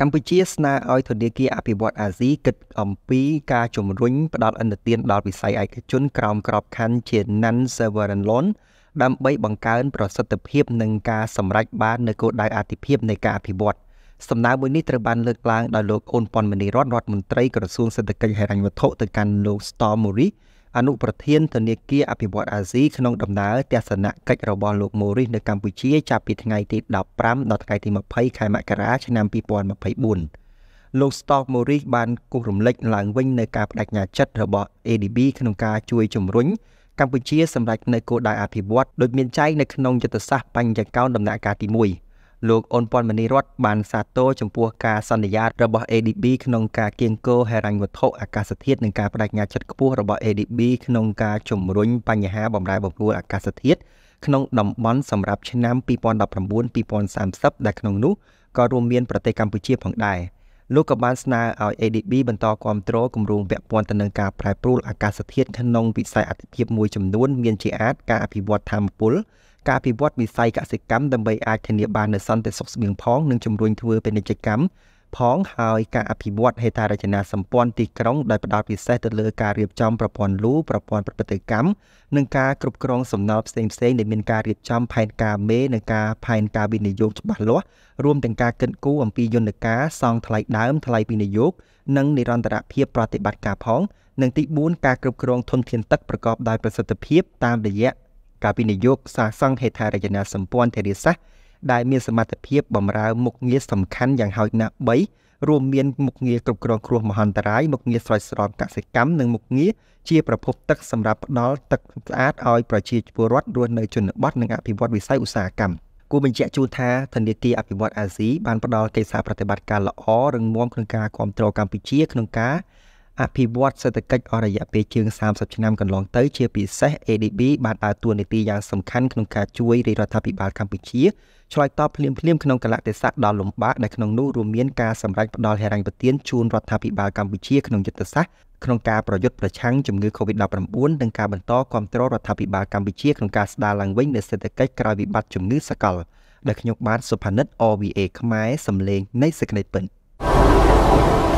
កម្ពុជាស្នើឲ្យធនាគារអភិវឌ្ឍអាស៊ីគិតអំពីការជំរុញផ្តល់អនុទានដល់វិស័យឯកជន ក្រោមក្របខ័ណ្ឌជា Non Sovereign Loan ដើម្បីបង្កើនប្រសិទ្ធភាពនិងការសម្រេចបាននូវគោលដៅអាទិភាពនៃការអភិវឌ្ឍសំណើមួយនេះត្រូវបានលើកឡើងដោយលោកអ៊ុនប៉ុនមនីរដ្ឋរដ្ឋមន្ត្រីក្រសួងសេដ្ឋកិច្ចហិរញ្ញវត្ថុទៅកាន់លោក Storm Murray អនុប្រធានធនាគារអភិវឌ្ឍអាស៊ីក្នុងដំណើរទស្សនកិច្ចរបស់លោកម៉ូរីសនៅកម្ពុជាចាប់ពីថ្ងៃទី15ដល់ថ្ងៃទី20ខែមករាឆ្នាំ2024លោក Stock Morris បានគូសរំលេចឡើងវិញនៅការបដិញ្ញាចិត្តរបស់ ADB ក្នុងការជួយជំរុញកម្ពុជាសម្រេចនៅគោលដៅអភិវឌ្ឍដោយមានចែងនៅក្នុងយុទ្ធសាស្ត្របញ្ញកោណដំណាក់កាលទី1លោកអ៊ុនពាន់មនីរត បាន សាទរចំពោះការសន្យារបស់ ADB ក្នុងការគៀងគរហិរញ្ញវត្ថុអាកាសធាតុនិងការបដិញ្ញាចិត្តខ្ពស់របស់ ADB ក្នុងការជំរុញបញ្ហាបំរែបំរួលអាកាសធាតុក្នុងតំបន់សម្រាប់ឆ្នាំ2019-2030ដែលក្នុងនោះក៏រួមមានប្រទេសកម្ពុជា ផងដែរលោកក៏បានស្នើឲ្យ ADB បន្តគ្រប់គ្រងគម្រោងពាក់ព័ន្ធទៅនឹងការប្រែប្រួលអាកាសធាតុក្នុងវិស័យអតិភិបមួយចំនួន មានជាអាចការអភិវឌ្ឍធម្មពលការពិវត្តវិស័យកសិកម្មដើម្បីអាចធានាបាននូវសន្តិសុខស្បៀងផងនិងជំរុញធ្វើពាណិជ្ជកម្ម ផងហើយការអភិវឌ្ឍហេដ្ឋារចនាសម្ព័ន្ធទីក្រុងដោយផ្ដោតពិសេសទៅលើការរៀបចំប្រព័ន្ធលូប្រព័ន្ធប្រតិកម្មនិងការគ្រប់គ្រងសំណល់ផ្សេងៗដែលមានការរៀបចំផែនការមេនិងការផែនការវិនិយោគច្បាស់លាស់រួមទាំងការកិត្តគូអំពីយន្តការសង់ថ្លៃដើមថ្លៃវិនិយោគនិងនិរន្តរភាពប្រតិបត្តិការផងនិងទី4ការគ្រប់គ្រងធនធានទឹកប្រកបដោយប្រសិទ្ធភាពតាមរយៈការវិនិយោគសាងសង់ហេដ្ឋារចនាសម្ព័ន្ធធារាសាស្ត្រដែលមានសមត្ថភាពបម្រើមុខងារសំខាន់យ៉ាងហោចណាស់3រួមមានមុខងារគ្រប់គ្រងគ្រោះមហន្តរាយមុខងារស្រោចស្រពកសិកម្មនិងមុខងារជាប្រភពទឹកសម្រាប់ផ្ដល់ទឹកស្អាតឲ្យប្រជាពលរដ្ឋរស់នៅជនបទនិងអភិវឌ្ឍវិស័យឧស្សាហកម្មគូបញ្ជាក់ជូនថាធនាគារអភិវឌ្ឍអាស៊ីបានផ្ដល់កិច្ចសហប្រតិបត្តិការល្អរឹងមាំក្នុងការគ្រប់គ្រងកម្ពុជាក្នុងការអភិវឌ្ឍសេដ្ឋកិច្ចអស់រយៈពេលជាង30ឆ្នាំកន្លងទៅ ជាពិសេស ADB បានដើរតួនាទីយ៉ាងសំខាន់ក្នុងការជួយរាជរដ្ឋាភិបាលកម្ពុជាឆ្លើយតបភ្លាមភ្លាមក្នុងកលៈទេសៈដ៏លំបាកដែលក្នុងនោះរួមមានការសម្រេចផ្តល់ហិរញ្ញប្បទានជូនរដ្ឋាភិបាលកម្ពុជាក្នុងយុទ្ធសាស្ត្រក្នុងការប្រយុទ្ធប្រឆាំងជំងឺ Covid-19 និងការបន្តគ្រប់គ្រងរដ្ឋាភិបាលកម្ពុជាក្នុងការស្ដារឡើងវិញនូវសេដ្ឋកិច្ចក្រោយវិបត្តិជំងឺសកលដែលខ្ញុំបាទសុផានិត OVA ខ្មែរសម្លេងនៃសេចក្តីពិត។